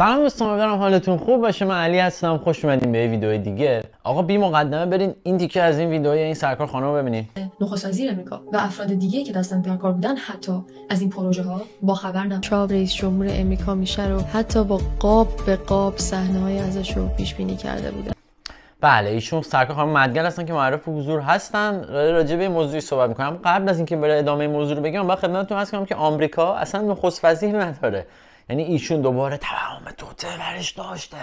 سلام دوستان امیدوارم حالتون خوب باشه من علی هستم خوش اومدین به ویدیو دیگه آقا بی مقدمه برین این تیکه از این ویدیوی این سرکار خانم رو ببینید نخست وزیر امریکا و افراد دیگه که دستن در کار بودن حتی از این پروژه ها با خبر نبود ترامپ رئیس جمهور امریکا میشه رو حتی با قاب به قاب صحنه های ازش رو پیش بینی کرده بودن بله ایشون سرکار خانم مدگل هستن که معرف حضور هستن راجع به موضوعی صحبت میکنم قبل از اینکه برای ادامه موضوع رو بگم با خدمتتون کنم که آمریکا اصلا نخست وزیر نداره یعنی ایشون دوباره تمام توته برش داشته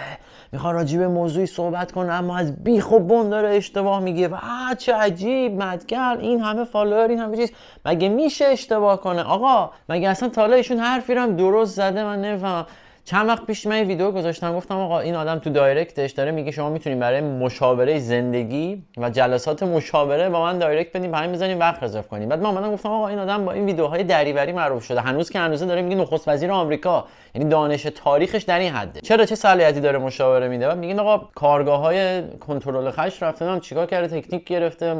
میخواد راجع به موضوعی صحبت کنه اما از بیخ و داره اشتباه میگه و چه عجیب مدگل این همه فالوور این همه چیز مگه میشه اشتباه کنه آقا مگه اصلا تالا ایشون حرفی رو هم درست زده من نمیفهمم چند وقت پیش من ویدیو گذاشتم گفتم آقا این آدم تو دایرکتش داره میگه شما میتونید برای مشاوره زندگی و جلسات مشاوره با من دایرکت بدین همین بزنین وقت رزرو کنین بعد من اومدم گفتم آقا این آدم با این ویدیوهای دریوری معروف شده هنوز که هنوز داره میگه نخست وزیر آمریکا یعنی دانش تاریخش در این حده چرا چه صلاحیتی داره مشاوره میده بعد میگن آقا کارگاه های کنترل خش رفتم چیکار کرده تکنیک گرفته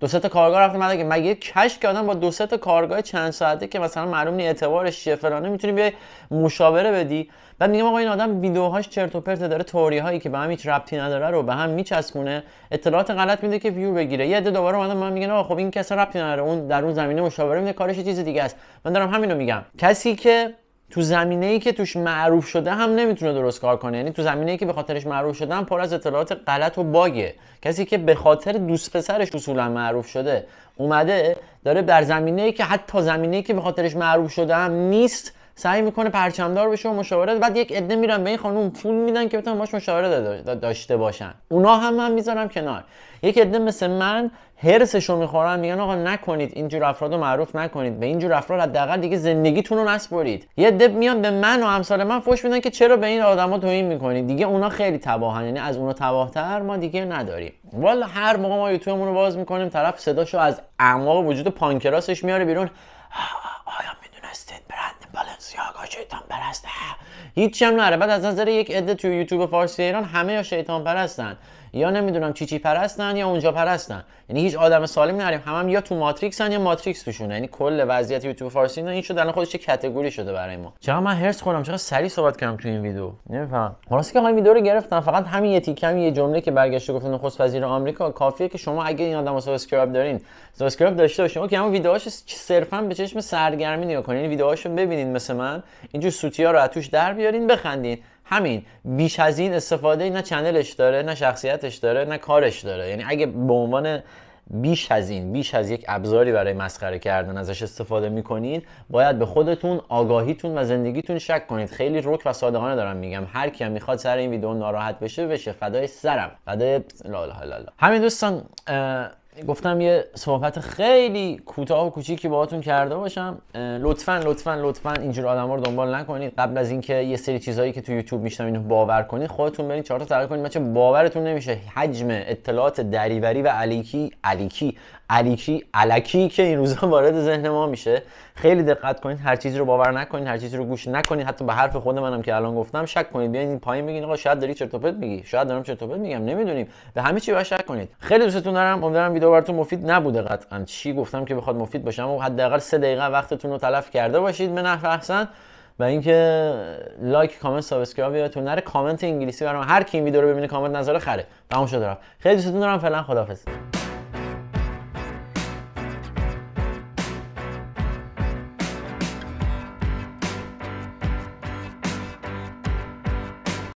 دو سه تا کارگاه رفتم بعد اگه مگه کش که آدم با دو سه تا کارگاه چند ساعته که مثلا معلوم نی اعتبارش چیه فلانه میتونی بیای مشاوره بدی بعد میگم آقا این آدم ویدیوهاش چرت و پرت داره توری هایی که به هم هیچ ربطی نداره رو به هم میچسبونه اطلاعات غلط میده که ویو بگیره یه دوباره اومدن من میگن آقا خب این کس ربطی نداره اون در اون زمینه مشاوره میده کارش چیز دیگه است من دارم همینو میگم کسی که تو زمینه ای که توش معروف شده هم نمیتونه درست کار کنه یعنی تو زمینه ای که به خاطرش معروف شده هم پر از اطلاعات غلط و باگه کسی که به خاطر دوست پسرش اصولا معروف شده اومده داره در زمینه ای که حتی زمینه ای که به خاطرش معروف شده هم نیست سعی میکنه پرچمدار بشه و مشاوره بعد یک عده میرن به این خانوم پول میدن که بتونن باش مشاوره داشته باشن اونا هم من میذارم کنار یک عده مثل من هرسشو میخورن میگن آقا نکنید اینجور افراد رو معروف نکنید به اینجور افراد حداقل دیگه زندگیتون رو نسپرید یه دب میان به من و همسال من فوش میدن که چرا به این آدما توهین میکنید دیگه اونا خیلی تباهن یعنی از اونا تباهتر ما دیگه نداریم والا هر موقع ما یوتیوبمون رو باز میکنیم طرف صداشو از اعماق وجود پانکراسش میاره بیرون آیا سیاگا شیطان پرسته هیچی هم نره بعد از نظر یک عده توی یوتیوب فارسی ایران همه یا شیطان پرستن یا نمیدونم چی چی پرستن یا اونجا پرستن یعنی هیچ آدم سالم نداریم هم, هم یا تو ماتریکسن یا ماتریکس توشونه یعنی کل وضعیت یوتیوب فارسی این شد الان خودش کاتگوری شده برای ما چرا من هرس خوردم چرا سری صحبت کردم تو این ویدیو نمیفهم خلاص که من ویدیو رو گرفتم فقط همین یه تیکم یه جمله که برگشته گفتن نخست وزیر آمریکا کافیه که شما اگه این آدمو سابسکرایب دارین سابسکرایب داشته باشین که هم ویدیوهاش صرفا به چشم سرگرمی نگاه کنین یعنی ویدیوهاشو ببینین مثل من اینجور سوتیا رو از توش در بیارین بخندین همین بیش از این استفاده نه چنلش داره نه شخصیتش داره نه کارش داره یعنی اگه به عنوان بیش از این بیش از یک ابزاری برای مسخره کردن ازش استفاده میکنید باید به خودتون آگاهیتون و زندگیتون شک کنید خیلی رک و صادقانه دارم میگم هر کیم میخواد سر این ویدیو ناراحت بشه بشه فدای سرم فدای لا لا لا همین دوستان گفتم یه صحبت خیلی کوتاه و کوچیکی باهاتون کرده باشم لطفا لطفا لطفا اینجور ها رو دنبال نکنید قبل از اینکه یه سری چیزهایی که تو یوتیوب میشنم اینو باور کنید خودتون برید چهار تا کنید بچه باورتون نمیشه حجم اطلاعات دریوری و علیکی علیکی علیکی علکی که این روزا وارد ذهن ما میشه خیلی دقت کنید هر چیزی رو باور نکنید هر چیزی رو گوش نکنید حتی به حرف خود منم که الان گفتم شک کنید بیاین پایین بگین آقا شاید داری چرت و پرت میگی شاید دارم چرت و پرت میگم نمیدونیم به همه چی باید شک کنید خیلی دوستتون دارم امیدوارم ویدیو براتون مفید نبوده قطعا چی گفتم که بخواد مفید باشه اما حداقل 3 دقیقه وقتتون رو تلف کرده باشید به نحو احسن و اینکه لایک کامنت سابسکرایب یادتون نره کامنت انگلیسی برام هر کی این ویدیو رو ببینه کامنت نظر خره تموم شد دارم خیلی دوستتون دارم فعلا خداحافظ